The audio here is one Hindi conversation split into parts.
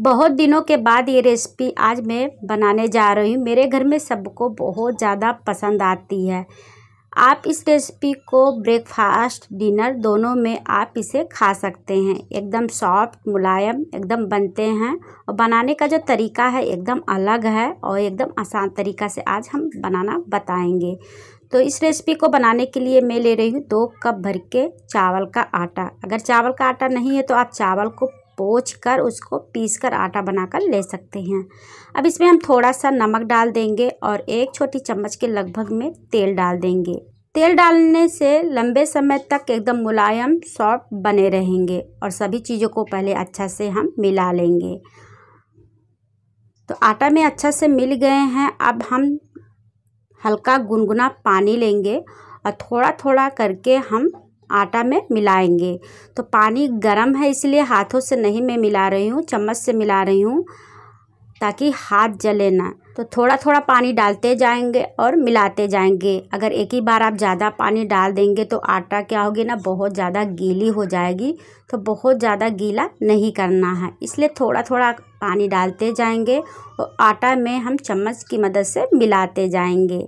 बहुत दिनों के बाद ये रेसिपी आज मैं बनाने जा रही हूँ मेरे घर में सबको बहुत ज़्यादा पसंद आती है आप इस रेसिपी को ब्रेकफास्ट डिनर दोनों में आप इसे खा सकते हैं एकदम सॉफ्ट मुलायम एकदम बनते हैं और बनाने का जो तरीका है एकदम अलग है और एकदम आसान तरीका से आज हम बनाना बताएंगे तो इस रेसिपी को बनाने के लिए मैं ले रही हूँ दो कप भर के चावल का आटा अगर चावल का आटा नहीं है तो आप चावल को पोच कर उसको पीस कर आटा बनाकर ले सकते हैं अब इसमें हम थोड़ा सा नमक डाल देंगे और एक छोटी चम्मच के लगभग में तेल डाल देंगे तेल डालने से लंबे समय तक एकदम मुलायम सॉफ्ट बने रहेंगे और सभी चीज़ों को पहले अच्छा से हम मिला लेंगे तो आटा में अच्छा से मिल गए हैं अब हम हल्का गुनगुना पानी लेंगे और थोड़ा थोड़ा करके हम आटा में मिलाएंगे तो पानी गर्म है इसलिए हाथों से नहीं मैं मिला रही हूँ चम्मच से मिला रही हूँ ताकि हाथ जले ना तो थोड़ा थोड़ा पानी डालते जाएंगे और मिलाते जाएंगे अगर एक ही बार आप ज़्यादा पानी डाल देंगे तो आटा क्या होगी ना बहुत ज़्यादा गीली हो जाएगी तो बहुत ज़्यादा गीला नहीं करना है इसलिए थोड़ा थोड़ा पानी डालते जाएंगे और आटा में हम चम्मच की मदद से मिलाते जाएंगे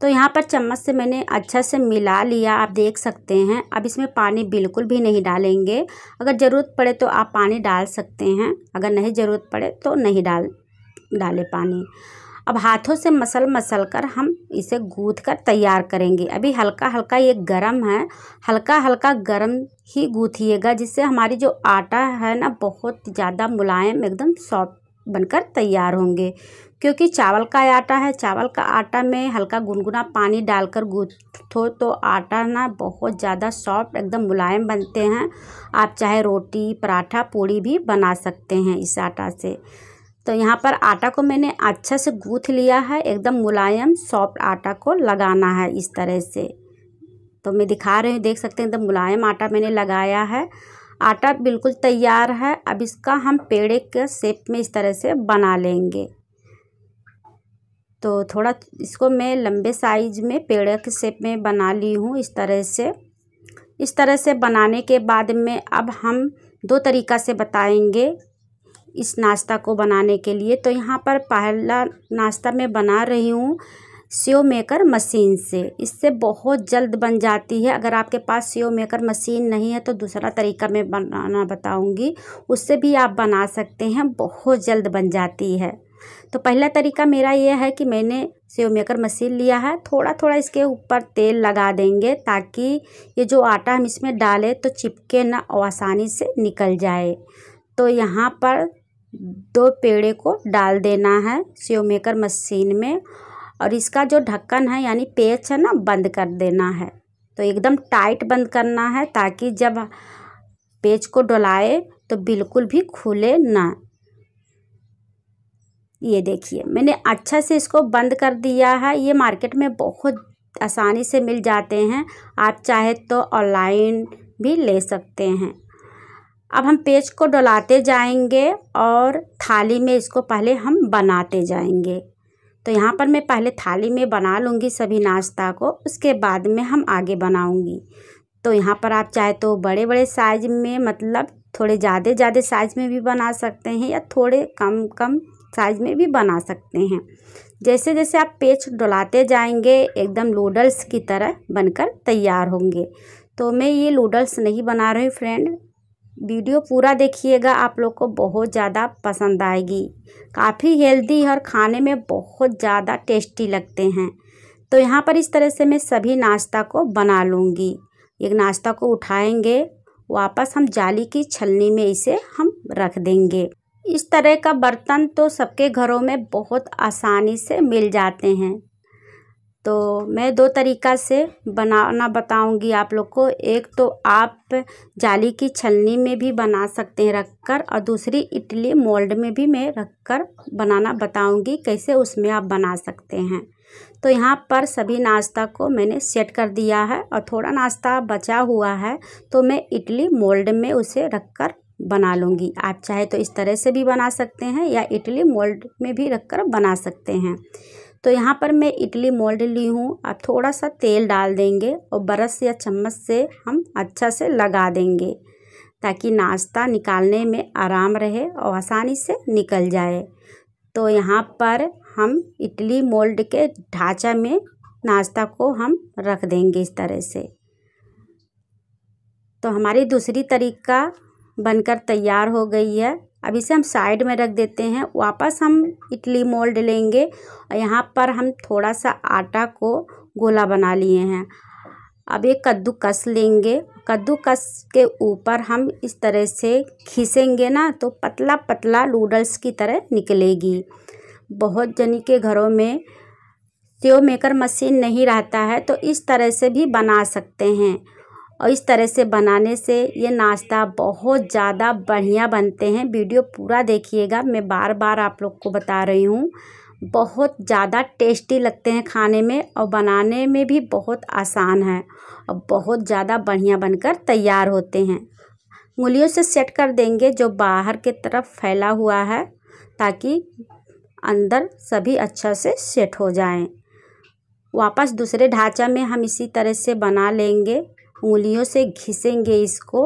तो यहाँ पर चम्मच से मैंने अच्छा से मिला लिया आप देख सकते हैं अब इसमें पानी बिल्कुल भी नहीं डालेंगे अगर ज़रूरत पड़े तो आप पानी डाल सकते हैं अगर नहीं ज़रूरत पड़े तो नहीं डाल डालें पानी अब हाथों से मसल मसल कर हम इसे गूँथ कर तैयार करेंगे अभी हल्का हल्का ये गरम है हल्का हल्का गरम ही गूँथिएगा जिससे हमारी जो आटा है ना बहुत ज़्यादा मुलायम एकदम सॉफ्ट बनकर तैयार होंगे क्योंकि चावल का आटा है चावल का आटा में हल्का गुनगुना पानी डालकर गूंथो तो आटा ना बहुत ज़्यादा सॉफ्ट एकदम मुलायम बनते हैं आप चाहे रोटी पराठा पूड़ी भी बना सकते हैं इस आटा से तो यहाँ पर आटा को मैंने अच्छा से गूँथ लिया है एकदम मुलायम सॉफ्ट आटा को लगाना है इस तरह से तो मैं दिखा रही हूँ देख सकते हैं एकदम मुलायम आटा मैंने लगाया है आटा बिल्कुल तैयार है अब इसका हम पेड़े के शेप में इस तरह से बना लेंगे तो थोड़ा इसको मैं लंबे साइज में पेड़े के शेप में बना ली हूँ इस तरह से इस तरह से बनाने के बाद में अब हम दो तरीका से बताएंगे इस नाश्ता को बनाने के लिए तो यहाँ पर पहला नाश्ता मैं बना रही हूँ सीओ मेकर मशीन से इससे बहुत जल्द बन जाती है अगर आपके पास सीओ मेकर मशीन नहीं है तो दूसरा तरीका मैं बनाना बताऊंगी उससे भी आप बना सकते हैं बहुत जल्द बन जाती है तो पहला तरीका मेरा यह है कि मैंने सेव मेकर मशीन लिया है थोड़ा थोड़ा इसके ऊपर तेल लगा देंगे ताकि ये जो आटा हम इसमें डालें तो चिपके ना आसानी से निकल जाए तो यहाँ पर दो पेड़े को डाल देना है सीओ मेकर मशीन में और इसका जो ढक्कन है यानी पेच है ना बंद कर देना है तो एकदम टाइट बंद करना है ताकि जब पेज को डलाए तो बिल्कुल भी खुले ना ये देखिए मैंने अच्छा से इसको बंद कर दिया है ये मार्केट में बहुत आसानी से मिल जाते हैं आप चाहे तो ऑनलाइन भी ले सकते हैं अब हम पेज को डलाते जाएंगे और थाली में इसको पहले हम बनाते जाएंगे तो यहाँ पर मैं पहले थाली में बना लूँगी सभी नाश्ता को उसके बाद में हम आगे बनाऊँगी तो यहाँ पर आप चाहे तो बड़े बड़े साइज में मतलब थोड़े ज़्यादा ज़्यादा साइज में भी बना सकते हैं या थोड़े कम कम साइज में भी बना सकते हैं जैसे जैसे आप पेज डलाते जाएंगे एकदम नूडल्स की तरह बनकर तैयार होंगे तो मैं ये नूडल्स नहीं बना रही फ्रेंड वीडियो पूरा देखिएगा आप लोग को बहुत ज़्यादा पसंद आएगी काफ़ी हेल्दी और खाने में बहुत ज़्यादा टेस्टी लगते हैं तो यहाँ पर इस तरह से मैं सभी नाश्ता को बना लूँगी एक नाश्ता को उठाएंगे वापस हम जाली की छलनी में इसे हम रख देंगे इस तरह का बर्तन तो सबके घरों में बहुत आसानी से मिल जाते हैं तो मैं दो तरीक़ा से बनाना बताऊँगी आप लोग को एक तो आप जाली की छलनी में भी बना सकते हैं रख कर और दूसरी इडली मोल्ड में भी मैं रख कर बनाना बताऊँगी कैसे उसमें आप बना सकते हैं तो यहाँ पर सभी नाश्ता को मैंने सेट कर दिया है और थोड़ा नाश्ता बचा हुआ है तो मैं इडली मोल्ड में उसे रख कर बना लूँगी आप चाहे तो इस तरह से भी बना सकते हैं या इडली मोल्ड में भी रख कर बना सकते हैं तो यहाँ पर मैं इडली मोल्ड ली हूँ आप थोड़ा सा तेल डाल देंगे और बरस या चम्मच से हम अच्छा से लगा देंगे ताकि नाश्ता निकालने में आराम रहे और आसानी से निकल जाए तो यहाँ पर हम इडली मोल्ड के ढांचा में नाश्ता को हम रख देंगे इस तरह से तो हमारी दूसरी तरीका बनकर तैयार हो गई है अब इसे हम साइड में रख देते हैं वापस हम इडली मोल्ड लेंगे और यहाँ पर हम थोड़ा सा आटा को गोला बना लिए हैं अब एक कद्दूकस लेंगे कद्दूकस के ऊपर हम इस तरह से खीसेंगे ना तो पतला पतला नूडल्स की तरह निकलेगी बहुत जनी के घरों में त्यो मेकर मशीन नहीं रहता है तो इस तरह से भी बना सकते हैं और इस तरह से बनाने से ये नाश्ता बहुत ज़्यादा बढ़िया बनते हैं वीडियो पूरा देखिएगा मैं बार बार आप लोग को बता रही हूँ बहुत ज़्यादा टेस्टी लगते हैं खाने में और बनाने में भी बहुत आसान है और बहुत ज़्यादा बढ़िया बनकर तैयार होते हैं उंगलियों से सेट कर देंगे जो बाहर के तरफ फैला हुआ है ताकि अंदर सभी अच्छा से सेट हो जाएं वापस दूसरे ढांचा में हम इसी तरह से बना लेंगे उंगलियों से घिसेंगे इसको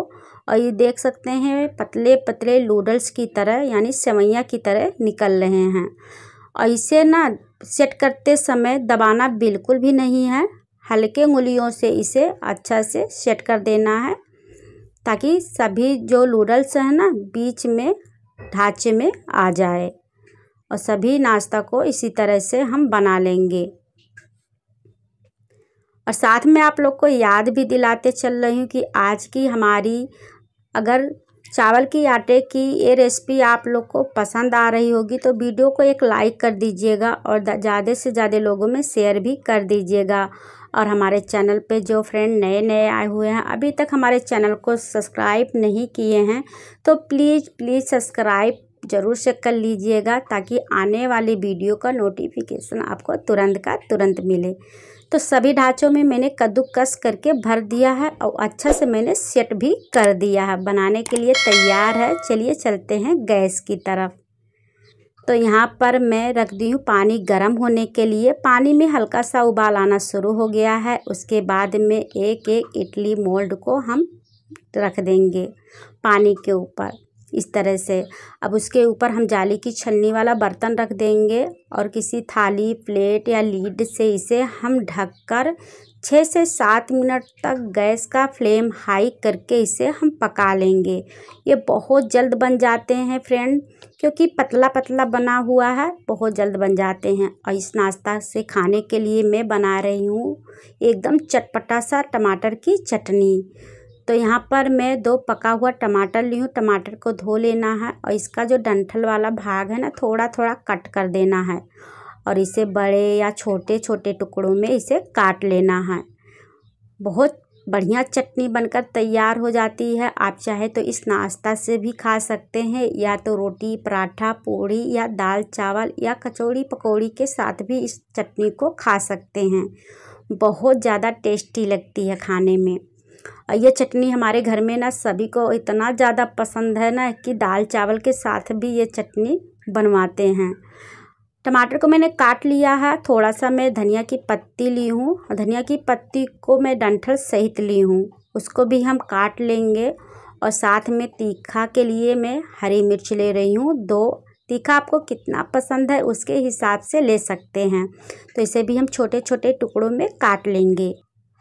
और ये देख सकते हैं पतले पतले नूडल्स की तरह यानी सेवैया की तरह निकल रहे हैं और इसे ना सेट करते समय दबाना बिल्कुल भी नहीं है हल्के उंगलियों से इसे अच्छा से सेट कर देना है ताकि सभी जो नूडल्स हैं ना बीच में ढांचे में आ जाए और सभी नाश्ता को इसी तरह से हम बना लेंगे और साथ में आप लोग को याद भी दिलाते चल रही हूँ कि आज की हमारी अगर चावल की आटे की ये रेसिपी आप लोग को पसंद आ रही होगी तो वीडियो को एक लाइक कर दीजिएगा और ज़्यादा से ज़्यादा लोगों में शेयर भी कर दीजिएगा और हमारे चैनल पे जो फ्रेंड नए नए आए हुए हैं अभी तक हमारे चैनल को सब्सक्राइब नहीं किए हैं तो प्लीज़ प्लीज़ सब्सक्राइब ज़रूर से कर लीजिएगा ताकि आने वाली वीडियो का नोटिफिकेशन आपको तुरंत का तुरंत मिले तो सभी ढांचों में मैंने कद्दूकस करके भर दिया है और अच्छा से मैंने सेट भी कर दिया है बनाने के लिए तैयार है चलिए चलते हैं गैस की तरफ तो यहाँ पर मैं रख दी हूँ पानी गर्म होने के लिए पानी में हल्का सा उबाल आना शुरू हो गया है उसके बाद में एक एक इडली मोल्ड को हम रख देंगे पानी के ऊपर इस तरह से अब उसके ऊपर हम जाली की छलनी वाला बर्तन रख देंगे और किसी थाली प्लेट या लीड से इसे हम ढककर छः से सात मिनट तक गैस का फ्लेम हाई करके इसे हम पका लेंगे ये बहुत जल्द बन जाते हैं फ्रेंड क्योंकि पतला पतला बना हुआ है बहुत जल्द बन जाते हैं और इस नाश्ता से खाने के लिए मैं बना रही हूँ एकदम चटपटा सा टमाटर की चटनी तो यहाँ पर मैं दो पका हुआ टमाटर ली हूँ टमाटर को धो लेना है और इसका जो डंठल वाला भाग है ना थोड़ा थोड़ा कट कर देना है और इसे बड़े या छोटे छोटे टुकड़ों में इसे काट लेना है बहुत बढ़िया चटनी बनकर तैयार हो जाती है आप चाहे तो इस नाश्ता से भी खा सकते हैं या तो रोटी पराठा पूड़ी या दाल चावल या कचौड़ी पकौड़ी के साथ भी इस चटनी को खा सकते हैं बहुत ज़्यादा टेस्टी लगती है खाने में ये चटनी हमारे घर में ना सभी को इतना ज़्यादा पसंद है ना कि दाल चावल के साथ भी ये चटनी बनवाते हैं टमाटर को मैंने काट लिया है थोड़ा सा मैं धनिया की पत्ती ली हूँ धनिया की पत्ती को मैं डंठल सहित ली हूँ उसको भी हम काट लेंगे और साथ में तीखा के लिए मैं हरी मिर्च ले रही हूँ दो तीखा आपको कितना पसंद है उसके हिसाब से ले सकते हैं तो इसे भी हम छोटे छोटे टुकड़ों में काट लेंगे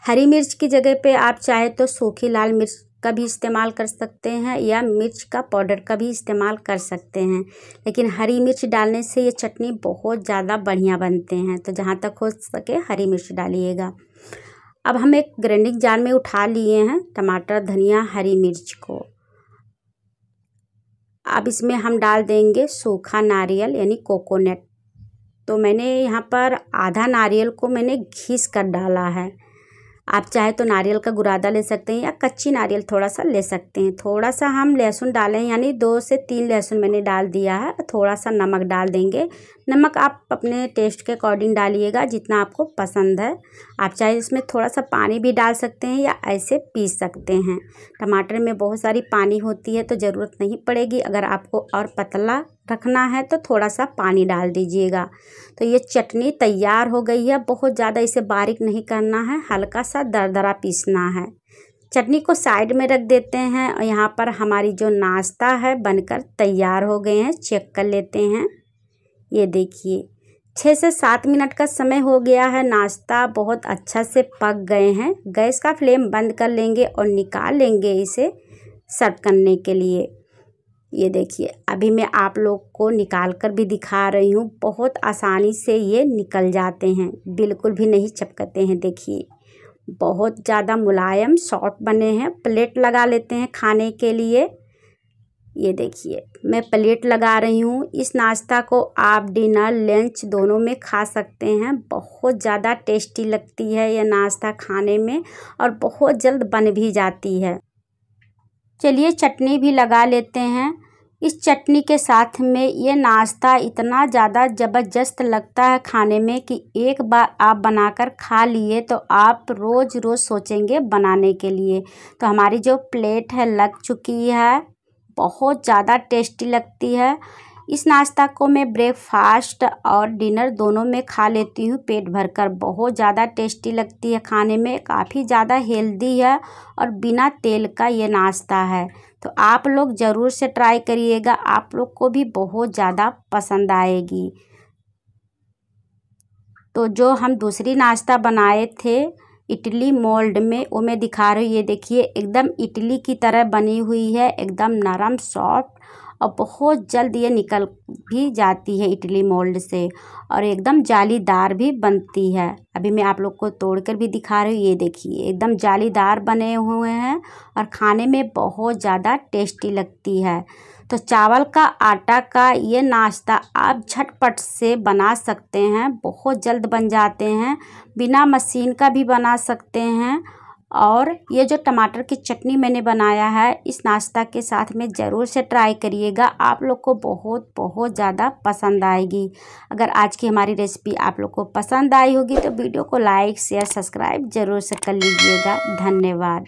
हरी मिर्च की जगह पे आप चाहे तो सूखी लाल मिर्च का भी इस्तेमाल कर सकते हैं या मिर्च का पाउडर का भी इस्तेमाल कर सकते हैं लेकिन हरी मिर्च डालने से ये चटनी बहुत ज़्यादा बढ़िया बनते हैं तो जहाँ तक हो सके हरी मिर्च डालिएगा अब हम एक ग्रैंडिंग जार में उठा लिए हैं टमाटर धनिया हरी मिर्च को अब इसमें हम डाल देंगे सूखा नारियल यानी कोकोनट तो मैंने यहाँ पर आधा नारियल को मैंने घिस कर डाला है आप चाहे तो नारियल का गुरादा ले सकते हैं या कच्ची नारियल थोड़ा सा ले सकते हैं थोड़ा सा हम लहसुन डालें यानी दो से तीन लहसुन मैंने डाल दिया है थोड़ा सा नमक डाल देंगे नमक आप अपने टेस्ट के अकॉर्डिंग डालिएगा जितना आपको पसंद है आप चाहे इसमें थोड़ा सा पानी भी डाल सकते हैं या ऐसे पीस सकते हैं टमाटर में बहुत सारी पानी होती है तो ज़रूरत नहीं पड़ेगी अगर आपको और पतला रखना है तो थोड़ा सा पानी डाल दीजिएगा तो ये चटनी तैयार हो गई है बहुत ज़्यादा इसे बारीक नहीं करना है हल्का सा दरदरा पीसना है चटनी को साइड में रख देते हैं और यहाँ पर हमारी जो नाश्ता है बनकर तैयार हो गए हैं चेक कर लेते हैं ये देखिए छः से सात मिनट का समय हो गया है नाश्ता बहुत अच्छा से पक गए हैं गैस का फ्लेम बंद कर लेंगे और निकाल लेंगे इसे सर्व करने के लिए ये देखिए अभी मैं आप लोग को निकाल कर भी दिखा रही हूँ बहुत आसानी से ये निकल जाते हैं बिल्कुल भी नहीं चपकते हैं देखिए बहुत ज़्यादा मुलायम सॉफ्ट बने हैं प्लेट लगा लेते हैं खाने के लिए ये देखिए मैं प्लेट लगा रही हूँ इस नाश्ता को आप डिनर लंच दोनों में खा सकते हैं बहुत ज़्यादा टेस्टी लगती है यह नाश्ता खाने में और बहुत जल्द बन भी जाती है चलिए चटनी भी लगा लेते हैं इस चटनी के साथ में ये नाश्ता इतना ज़्यादा ज़बरदस्त लगता है खाने में कि एक बार आप बनाकर खा लिए तो आप रोज़ रोज़ सोचेंगे बनाने के लिए तो हमारी जो प्लेट है लग चुकी है बहुत ज़्यादा टेस्टी लगती है इस नाश्ता को मैं ब्रेकफास्ट और डिनर दोनों में खा लेती हूँ पेट भरकर बहुत ज़्यादा टेस्टी लगती है खाने में काफ़ी ज़्यादा हेल्दी है और बिना तेल का ये नाश्ता है तो आप लोग ज़रूर से ट्राई करिएगा आप लोग को भी बहुत ज़्यादा पसंद आएगी तो जो हम दूसरी नाश्ता बनाए थे इडली मोल्ड में वो मैं दिखा रही हूँ ये देखिए एकदम इडली की तरह बनी हुई है एकदम नरम सॉफ्ट और बहुत जल्द ये निकल भी जाती है इडली मोल्ड से और एकदम जालीदार भी बनती है अभी मैं आप लोग को तोड़ कर भी दिखा रही हूँ ये देखिए एकदम जालीदार बने हुए हैं और खाने में बहुत ज़्यादा टेस्टी लगती है तो चावल का आटा का ये नाश्ता आप झटपट से बना सकते हैं बहुत जल्द बन जाते हैं बिना मशीन का भी बना सकते हैं और ये जो टमाटर की चटनी मैंने बनाया है इस नाश्ता के साथ में ज़रूर से ट्राई करिएगा आप लोग को बहुत बहुत ज़्यादा पसंद आएगी अगर आज की हमारी रेसिपी आप लोग को पसंद आई होगी तो वीडियो को लाइक शेयर सब्सक्राइब ज़रूर से कर लीजिएगा धन्यवाद